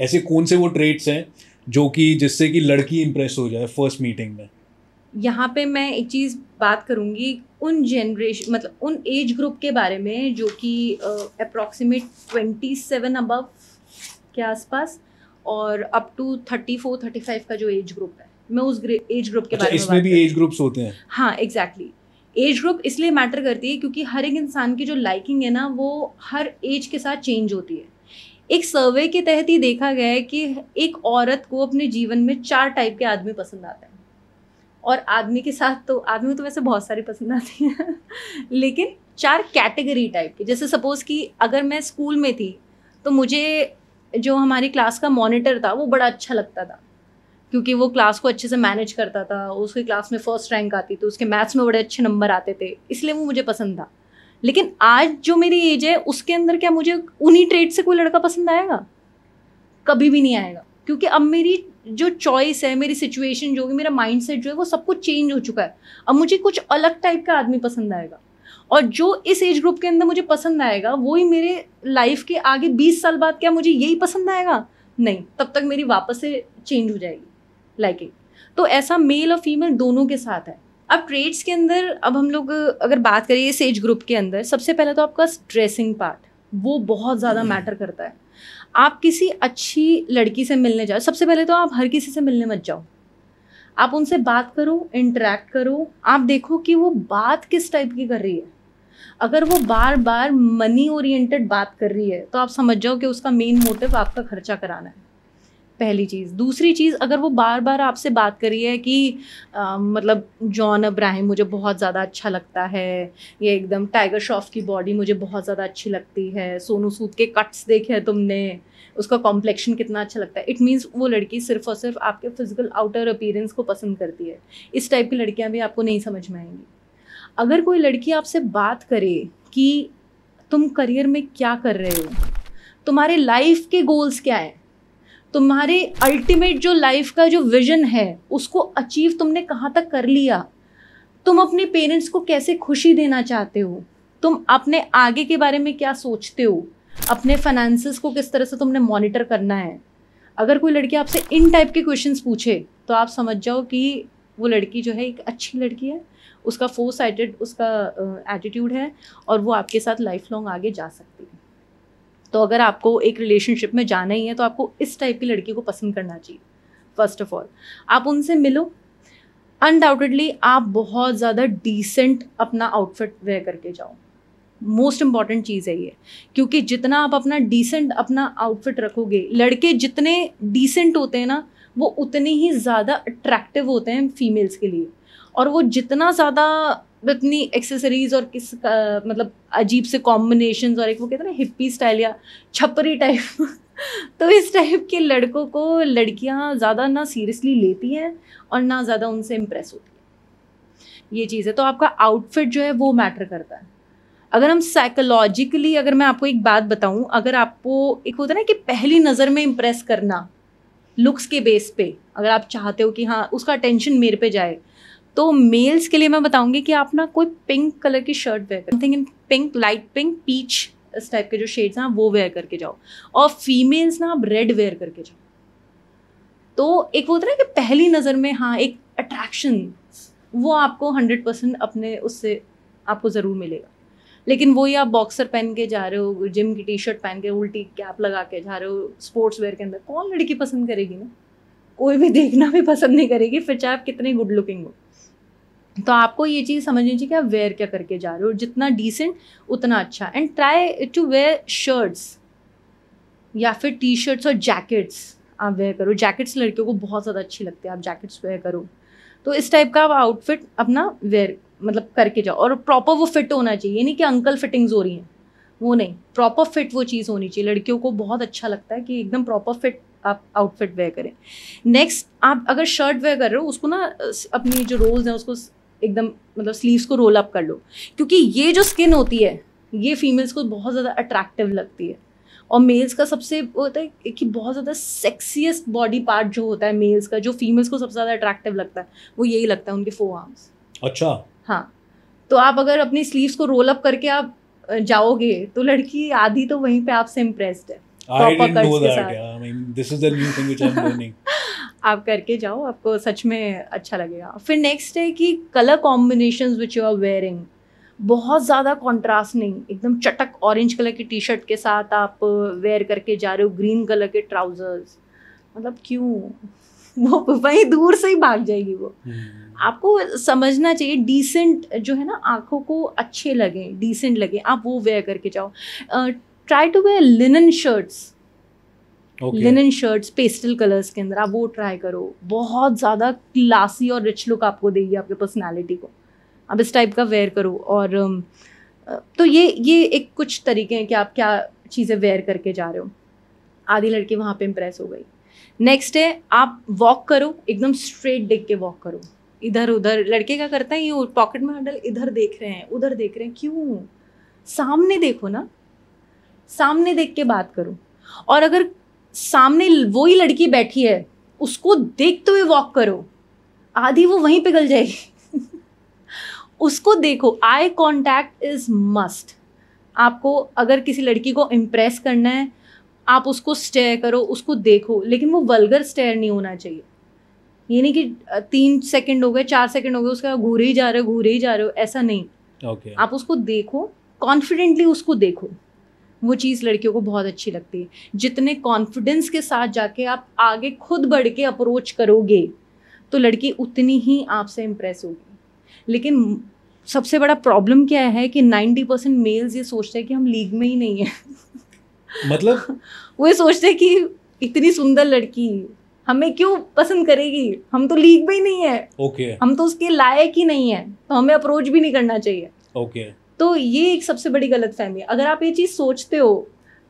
ऐसे कौन से वो ट्रेट्स हैं जो कि जिससे कि लड़की इम्प्रेस हो जाए फर्स्ट मीटिंग में यहाँ पे मैं एक चीज़ बात करूँगी उन जनरेशन मतलब उन एज ग्रुप के बारे में जो कि अप्रॉक्सीमेट ट्वेंटी सेवन अबव के आसपास और up to thirty four thirty five का जो एज ग्रुप है मैं उस एज ग्रुप के अच्छा, बारे इसमें में भी एज ग्रुप्स होते हैं हाँ एग्जैक्टली exactly. एज ग्रुप इसलिए मैटर करती है क्योंकि हर एक इंसान की जो लाइकिंग है ना वो हर एज के साथ चेंज होती है एक सर्वे के तहत ही देखा गया है कि एक औरत को अपने जीवन में चार टाइप के आदमी पसंद आते हैं और आदमी के साथ तो आदमी तो वैसे बहुत सारे पसंद आते हैं लेकिन चार कैटेगरी टाइप के जैसे सपोज़ कि अगर मैं स्कूल में थी तो मुझे जो हमारी क्लास का मॉनिटर था वो बड़ा अच्छा लगता था क्योंकि वो क्लास को अच्छे से मैनेज करता था उसकी क्लास में फर्स्ट रैंक आती थी उसके मैथ्स में बड़े अच्छे नंबर आते थे इसलिए वो मुझे पसंद था लेकिन आज जो मेरी एज है उसके अंदर क्या मुझे उन्हीं ट्रेड से कोई लड़का पसंद आएगा कभी भी नहीं आएगा क्योंकि अब मेरी जो चॉइस है मेरी सिचुएशन जो होगी मेरा सेट जो है वो सब कुछ चेंज हो चुका है अब मुझे कुछ अलग टाइप का आदमी पसंद आएगा और जो इस एज ग्रुप के अंदर मुझे पसंद आएगा वो ही मेरे लाइफ के आगे बीस साल बाद क्या मुझे यही पसंद आएगा नहीं तब तक मेरी वापस से चेंज हो जाएगी लाइकिंग तो ऐसा मेल और फीमेल दोनों के साथ है अब ट्रेड्स के अंदर अब हम लोग अगर बात करें इस एज ग्रुप के अंदर सबसे पहले तो आपका स्ट्रेसिंग पार्ट वो बहुत ज़्यादा मैटर हम्म। करता है आप किसी अच्छी लड़की से मिलने जाओ सबसे पहले तो आप हर किसी से मिलने मत जाओ आप उनसे बात करो इंटरेक्ट करो आप देखो कि वो बात किस टाइप की कर रही है अगर वो बार बार मनी ओरिएंटेड बात कर रही है तो आप समझ जाओ कि उसका मेन मोटिव आपका खर्चा कराना है पहली चीज़ दूसरी चीज़ अगर वो बार बार आपसे बात करी है कि आ, मतलब जॉन अब्राहिम मुझे बहुत ज़्यादा अच्छा लगता है ये एकदम टाइगर श्रॉफ की बॉडी मुझे बहुत ज़्यादा अच्छी लगती है सोनू सूद के कट्स देखे हैं तुमने उसका कॉम्प्लेक्शन कितना अच्छा लगता है इट मीन्स वो लड़की सिर्फ और सिर्फ आपके फिजिकल आउटर अपीरेंस को पसंद करती है इस टाइप की लड़कियाँ भी आपको नहीं समझ में आएंगी अगर कोई लड़की आपसे बात करे कि तुम करियर में क्या कर रहे हो तुम्हारे लाइफ के गोल्स क्या हैं तुम्हारे अल्टीमेट जो लाइफ का जो विजन है उसको अचीव तुमने कहाँ तक कर लिया तुम अपने पेरेंट्स को कैसे खुशी देना चाहते हो तुम अपने आगे के बारे में क्या सोचते हो अपने फाइनेंस को किस तरह से तुमने मॉनिटर करना है अगर कोई लड़की आपसे इन टाइप के क्वेश्चंस पूछे तो आप समझ जाओ कि वो लड़की जो है एक अच्छी लड़की है उसका फोर साइटेड उसका एटीट्यूड है और वो आपके साथ लाइफ लॉन्ग आगे जा सकती है तो अगर आपको एक रिलेशनशिप में जाना ही है तो आपको इस टाइप की लड़की को पसंद करना चाहिए फर्स्ट ऑफ ऑल आप उनसे मिलो अनडाउटेडली आप बहुत ज़्यादा डिसेंट अपना आउटफिट वेयर करके जाओ मोस्ट इम्पॉर्टेंट चीज़ है ये क्योंकि जितना आप अपना डिसेंट अपना आउटफिट रखोगे लड़के जितने डिसेंट होते हैं ना वो उतने ही ज़्यादा अट्रैक्टिव होते हैं फीमेल्स के लिए और वो जितना ज़्यादा इतनी एक्सेसरीज और किस आ, मतलब अजीब से कॉम्बिनेशन और एक वो कहते हैं ना हिप्पी स्टाइल या छपरी टाइप तो इस टाइप के लड़कों को लड़कियां ज़्यादा ना सीरियसली लेती हैं और ना ज़्यादा उनसे इम्प्रेस होती है ये चीज़ है तो आपका आउटफिट जो है वो मैटर करता है अगर हम साइकोलॉजिकली अगर मैं आपको एक बात बताऊं अगर आपको एक होता है ना कि पहली नज़र में इम्प्रेस करना लुक्स के बेस पे अगर आप चाहते हो कि हाँ उसका अटेंशन मेरे पे जाए तो मेल्स के लिए मैं बताऊंगी कि आप ना कोई पिंक कलर की shirt wear something in pink light pink peach इस टाइप के जो शेड्स हैं वो वेयर करके जाओ और फीमेल्स ना आप रेड वेयर करके जाओ तो एक वो होता है कि पहली नज़र में हाँ एक अट्रैक्शन वो आपको हंड्रेड परसेंट अपने उससे आपको ज़रूर मिलेगा लेकिन वो ही आप बॉक्सर पहन के जा रहे हो जिम की टी शर्ट पहन के उल्टी कैप लगा के जा रहे हो स्पोर्ट्स वेयर के अंदर कौन लड़की पसंद करेगी ना कोई भी देखना भी पसंद नहीं करेगी फिर चाहे आप कितने गुड लुकिंग हो तो आपको ये चीज़ समझनी चाहिए कि आप वेयर क्या करके जा रहे हो जितना डिसेंट उतना अच्छा and try to wear shirts या फिर टी शर्ट्स और जैकेट्स आप वेयर करो जैकेट्स लड़कियों को बहुत ज़्यादा अच्छी लगती है आप जैकेट्स वेयर करो तो इस टाइप का आप आउटफिट अपना वेयर मतलब करके जाओ और प्रॉपर वो फिट होना चाहिए ये नहीं कि अंकल फिटिंग्स हो रही हैं वो नहीं प्रॉपर फिट वो चीज़ होनी चाहिए लड़कियों को बहुत अच्छा लगता है कि एकदम प्रॉपर फिट आप आउटफिट वेयर करें नेक्स्ट आप अगर शर्ट वेयर कर रहे हो उसको ना अपनी जो रोल्स हैं उसको एकदम मतलब स्लीव्स को रोल अप कर लो क्योंकि ये जो स्किन होती है ये फीमेल्स को बहुत ज़्यादा अट्रैक्टिव लगती है और मेल्स का सबसे वो होता है कि बहुत ज़्यादा सेक्सीस्ट बॉडी पार्ट जो होता है मेल्स का जो फीमेल्स को सबसे ज़्यादा अट्रैक्टिव लगता है वो यही लगता है उनके फोर आर्म्स अच्छा हाँ तो आप अगर अपनी स्लीव्स को रोल अप करके आप जाओगे तो लड़की आधी तो वहीं पे आपसे इम्प्रेस्ड है I didn't know that. Yeah. I mean, this is the new thing which I'm learning. आप करके जाओ आपको सच में अच्छा लगेगा फिर नेक्स्ट है कि colour combination which you are wearing बहुत ज़्यादा कॉन्ट्रास्ट नहीं एकदम चटक ऑरेंज कलर की टी शर्ट के साथ आप वेयर करके जा रहे हो ग्रीन कलर के ट्राउजर्स मतलब क्यों वो वहीं दूर से ही भाग जाएगी वो हम्म। आपको समझना चाहिए डिसेंट जो है ना आँखों को अच्छे लगें डिसेंट लगें आप वो वेयर करके जाओ try to wear linen shirts linen shirts pastel colours के अंदर आप वो ट्राई करो बहुत ज़्यादा क्लासी और रिच लुक आपको देगी आपके पर्सनैलिटी को आप इस टाइप का वेयर करो और um, तो ये ये एक कुछ तरीके हैं कि आप क्या चीज़ें वेयर करके जा रहे हो आधी लड़की वहाँ पे इम्प्रेस हो गई नेक्स्ट है आप वॉक करो एकदम स्ट्रेट देख के वॉक करो इधर उधर लड़के क्या करता है ये पॉकेट में हैंडल इधर देख रहे हैं उधर देख रहे हैं क्यों सामने देखो ना सामने देख के बात करो और अगर सामने वो ही लड़की बैठी है उसको देखते हुए वॉक करो आधी वो वहीं पिघल जाएगी उसको देखो आई कॉन्टैक्ट इज मस्ट आपको अगर किसी लड़की को इम्प्रेस करना है आप उसको स्टेयर करो उसको देखो लेकिन वो बलगर स्टेयर नहीं होना चाहिए ये नहीं कि तीन सेकंड हो गए चार सेकंड हो गए उसका घूरे ही जा रहे हो घूरे ही जा रहे हो ऐसा नहीं okay. आप उसको देखो कॉन्फिडेंटली उसको देखो वो चीज़ लड़कियों को बहुत अच्छी लगती है जितने कॉन्फिडेंस के साथ जाके आप आगे खुद बढ़ के अप्रोच करोगे तो लड़की उतनी ही आपसे इम्प्रेस होगी लेकिन सबसे बड़ा प्रॉब्लम क्या है कि नाइन्टी परसेंट मेल्स ये सोचते हैं कि हम लीग में ही नहीं है मतलब वो ये सोचते हैं कि इतनी सुंदर लड़की हमें क्यों पसंद करेगी हम तो लीग में ही नहीं है ओके okay. हम तो उसके लायक ही नहीं है तो हमें अप्रोच भी नहीं करना चाहिए ओके okay. तो ये एक सबसे बड़ी गलत फहमी है अगर आप ये चीज़ सोचते हो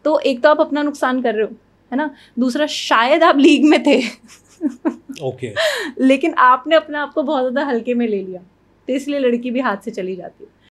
तो एक तो आप अपना नुकसान कर रहे हो है ना दूसरा शायद आप लीग में थे ओके okay. लेकिन आपने अपने आप को बहुत ज़्यादा हल्के में ले लिया तो इसलिए लड़की भी हाथ से चली जाती है